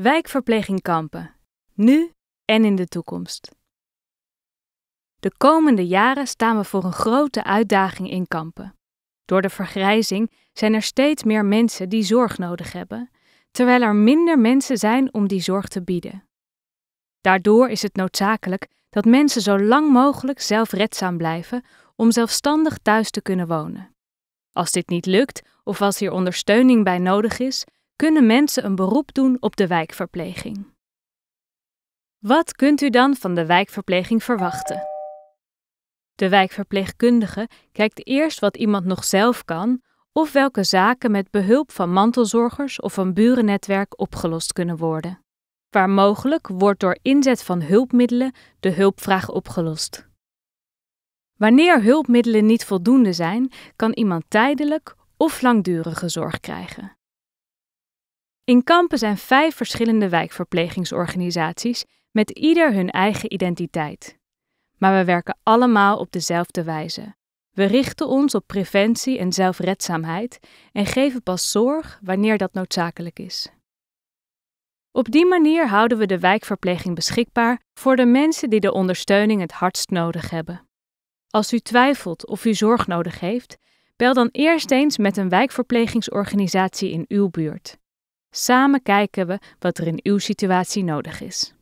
Wijkverpleging Kampen, nu en in de toekomst. De komende jaren staan we voor een grote uitdaging in Kampen. Door de vergrijzing zijn er steeds meer mensen die zorg nodig hebben, terwijl er minder mensen zijn om die zorg te bieden. Daardoor is het noodzakelijk dat mensen zo lang mogelijk zelfredzaam blijven om zelfstandig thuis te kunnen wonen. Als dit niet lukt of als hier ondersteuning bij nodig is, kunnen mensen een beroep doen op de wijkverpleging. Wat kunt u dan van de wijkverpleging verwachten? De wijkverpleegkundige kijkt eerst wat iemand nog zelf kan of welke zaken met behulp van mantelzorgers of een burennetwerk opgelost kunnen worden. Waar mogelijk wordt door inzet van hulpmiddelen de hulpvraag opgelost. Wanneer hulpmiddelen niet voldoende zijn, kan iemand tijdelijk of langdurige zorg krijgen. In Kampen zijn vijf verschillende wijkverplegingsorganisaties met ieder hun eigen identiteit. Maar we werken allemaal op dezelfde wijze. We richten ons op preventie en zelfredzaamheid en geven pas zorg wanneer dat noodzakelijk is. Op die manier houden we de wijkverpleging beschikbaar voor de mensen die de ondersteuning het hardst nodig hebben. Als u twijfelt of u zorg nodig heeft, bel dan eerst eens met een wijkverplegingsorganisatie in uw buurt. Samen kijken we wat er in uw situatie nodig is.